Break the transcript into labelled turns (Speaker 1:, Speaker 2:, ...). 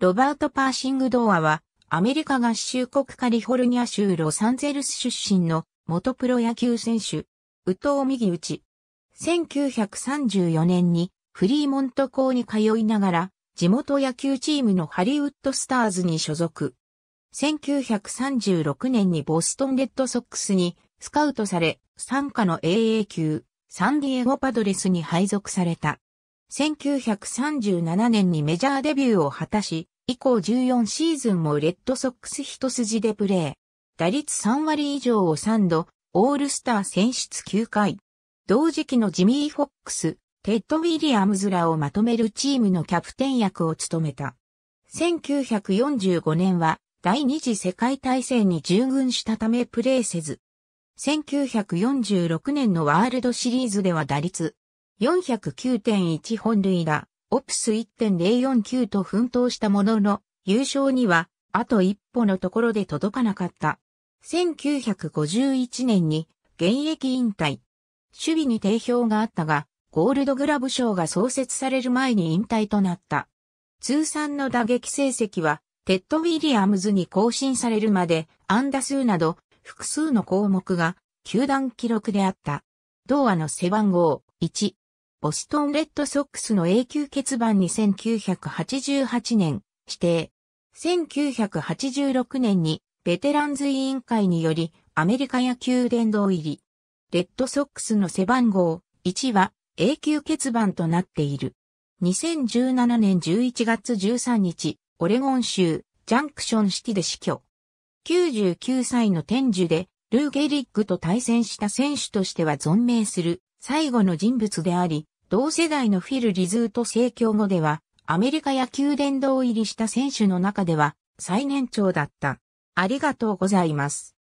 Speaker 1: ロバート・パーシング・ドアは、アメリカ合衆国カリフォルニア州ロサンゼルス出身の元プロ野球選手、宇藤右打ち。1934年にフリーモント校に通いながら、地元野球チームのハリウッドスターズに所属。1936年にボストンレッドソックスにスカウトされ、参加の AA 級、サンディエゴパドレスに配属された。1937年にメジャーデビューを果たし、以降14シーズンもレッドソックス一筋でプレー。打率3割以上を3度、オールスター選出9回。同時期のジミー・フォックス、テッド・ウィリアムズらをまとめるチームのキャプテン役を務めた。1945年は第二次世界大戦に従軍したためプレーせず。1946年のワールドシリーズでは打率409.1本塁打、オプス1.049と奮闘したものの、優勝には、あと一歩のところで届かなかった。1951年に、現役引退。守備に定評があったが、ゴールドグラブ賞が創設される前に引退となった。通算の打撃成績は、テッド・ウィリアムズに更新されるまで、安打数など、複数の項目が、球団記録であった。同話の背番号、1、ボストンレッドソックスの永久欠番に1988年指定。1986年にベテランズ委員会によりアメリカ野球殿堂入り。レッドソックスの背番号1は永久欠番となっている。2017年11月13日、オレゴン州ジャンクションシティで死去。99歳の天寿でルーゲリッグと対戦した選手としては存命する最後の人物であり、同世代のフィル・リズート成教後では、アメリカ野球殿堂入りした選手の中では最年長だった。ありがとうございます。